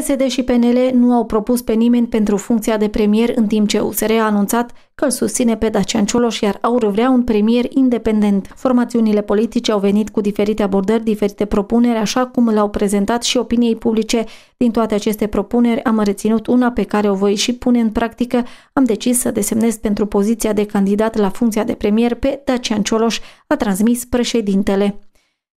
PSD și PNL nu au propus pe nimeni pentru funcția de premier, în timp ce USR a anunțat că îl susține pe Dacian Cioloș, iar Aur vrea un premier independent. Formațiunile politice au venit cu diferite abordări, diferite propuneri, așa cum le-au prezentat și opiniei publice. Din toate aceste propuneri am reținut una pe care o voi și pune în practică. Am decis să desemnez pentru poziția de candidat la funcția de premier pe Dacian Cioloș, a transmis președintele.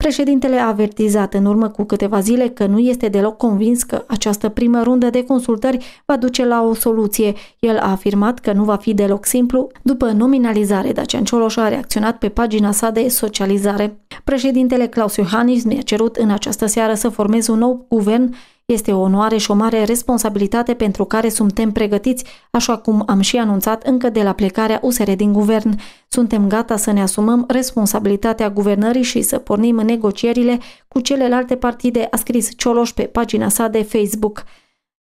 Președintele a avertizat în urmă cu câteva zile că nu este deloc convins că această primă rundă de consultări va duce la o soluție. El a afirmat că nu va fi deloc simplu. După nominalizare, Dacian Cioloș a reacționat pe pagina sa de socializare. Președintele Claus Iohannis mi-a cerut în această seară să formez un nou guvern este o onoare și o mare responsabilitate pentru care suntem pregătiți, așa cum am și anunțat încă de la plecarea USR din guvern. Suntem gata să ne asumăm responsabilitatea guvernării și să pornim negocierile cu celelalte partide, a scris Cioloș pe pagina sa de Facebook.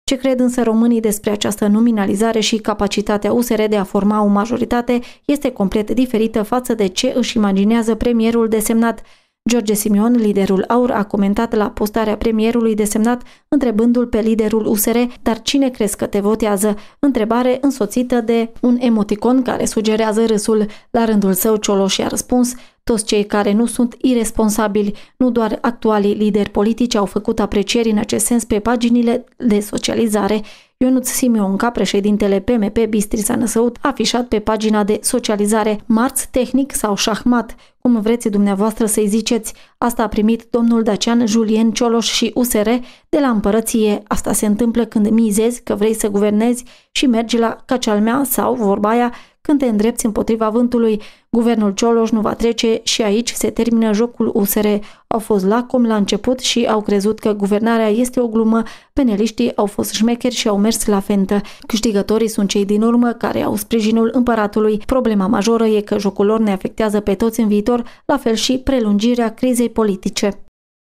Ce cred însă românii despre această nominalizare și capacitatea USR de a forma o majoritate este complet diferită față de ce își imaginează premierul desemnat – George Simion, liderul AUR, a comentat la postarea premierului desemnat întrebându-l pe liderul USR, dar cine crezi că te votează? Întrebare însoțită de un emoticon care sugerează râsul. La rândul său, Cioloș i-a răspuns, toți cei care nu sunt irresponsabili, nu doar actualii lideri politici au făcut aprecieri în acest sens pe paginile de socializare. Ionuț Simionca, președintele PMP Bistrița Năsăut, afișat pe pagina de socializare Marți Tehnic sau Șahmat, cum vreți dumneavoastră să-i ziceți. Asta a primit domnul Dacian Julien Cioloș și USR de la împărăție. Asta se întâmplă când mizezi că vrei să guvernezi și mergi la cacealmea sau, vorbaia. Când te îndrepți împotriva vântului, guvernul Cioloș nu va trece și aici se termină jocul USR. Au fost lacom la început și au crezut că guvernarea este o glumă, peneliștii au fost șmecheri și au mers la fentă. Câștigătorii sunt cei din urmă care au sprijinul împăratului. Problema majoră e că jocul lor ne afectează pe toți în viitor, la fel și prelungirea crizei politice.